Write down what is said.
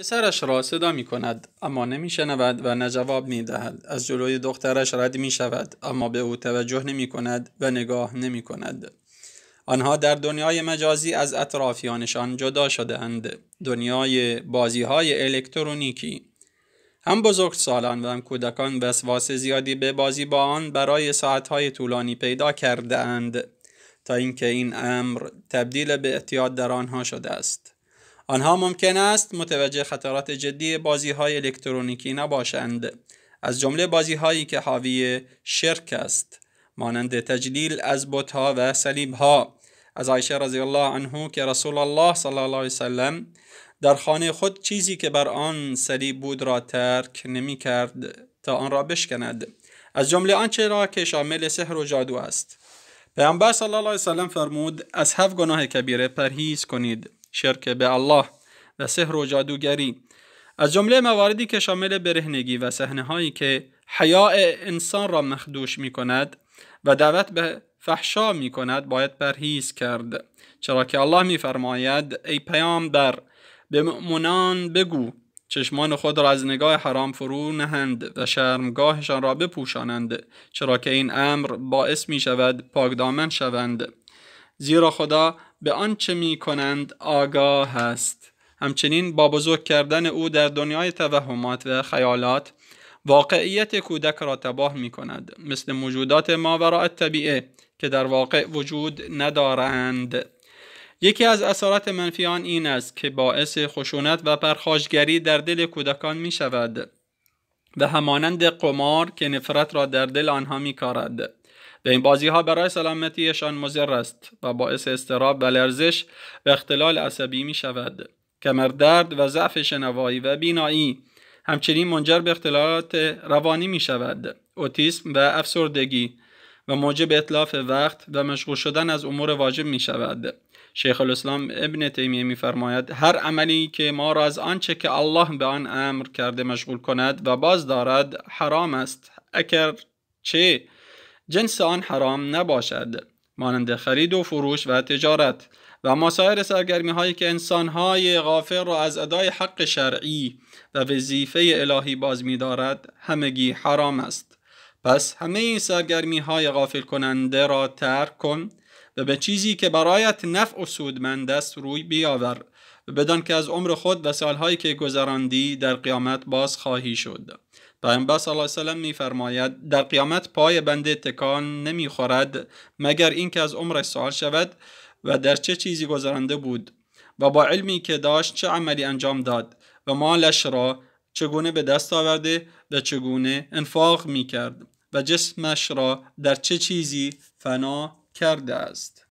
پسرش را صدا می کند اما نمی شنود و نه جواب می دهد. از جلوی دخترش رد می شود اما به او توجه نمی کند و نگاه نمی کند. آنها در دنیای مجازی از اطرافیانشان جدا شده اند. دنیای بازی های الکترونیکی هم بزرگ سالان و هم کودکان وسواس زیادی به بازی با آن برای ساعتهای طولانی پیدا کرده اند تا اینکه این امر تبدیل به اعتیاد در آنها شده است. آنها ممکن است متوجه خطرات جدی بازی های الکترونیکی نباشند از جمله بازی هایی که حاوی شرک است مانند تجلیل از بت ها و صلیب ها از عایشه رضی الله عنه که رسول الله صلی الله علیه وسلم در خانه خود چیزی که بر آن صلیب بود را ترک نمی کرد تا آن را بشکند از جمله آنچه را که شامل سحر و جادو است پیامبر صلی الله علیه وسلم فرمود از هفت گناه کبیره پرهیز کنید شرک به الله و سحر و جادوگری از جمله مواردی که شامل برهنگی و صحنه هایی که حیاء انسان را مخدوش می کند و دعوت به فحشا می کند باید پرهیز کرد چرا که الله می فرماید ای بر به مؤمنان بگو چشمان خود را از نگاه حرام فرو نهند و شرمگاهشان را بپوشانند چرا که این امر باعث می شود پاکدامن شوند زیرا خدا به آنچه می کنند آگاه است همچنین با بزرگ کردن او در دنیای توهمات و خیالات واقعیت کودک را تباه می کند مثل موجودات ماوراء طبیعه که در واقع وجود ندارند یکی از اثرات منفی آن این است که باعث خشونت و پرخاشگری در دل کودکان می شود و همانند قمار که نفرت را در دل آنها می کارد به این بازی ها برای سلامتیشان مضر است و باعث استراب و لرزش و اختلال عصبی می شود کمردرد و ضعف شنوایی و بینایی همچنین منجر به اختلالات روانی می شود اوتیسم و افسردگی و موجب اطلاف وقت و مشغول شدن از امور واجب می شود شیخ الاسلام ابن تیمیه میفرماید هر عملی که ما را از آنچه که الله به آن امر کرده مشغول کند و باز دارد حرام است اگر چه جنس آن حرام نباشد مانند خرید و فروش و تجارت و مسایر سرگرمی هایی که انسان های غافل را از ادای حق شرعی و وظیفه الهی باز می دارد همگی حرام است پس همه این سرگرمی های غافل کننده را ترک کن و به چیزی که برایت نفع و سودمند است روی بیاور بدان که از عمر خود و سالهایی که گذراندی در قیامت باز خواهی شد پیامبر صلی الله علیه وسلم میفرماید در قیامت پای بنده تکان نمیخورد مگر اینکه از عمرش سوال شود و در چه چیزی گذرانده بود و با علمی که داشت چه عملی انجام داد و مالش را چگونه به دست آورده و چگونه انفاق میکرد و جسمش را در چه چیزی فنا کرده است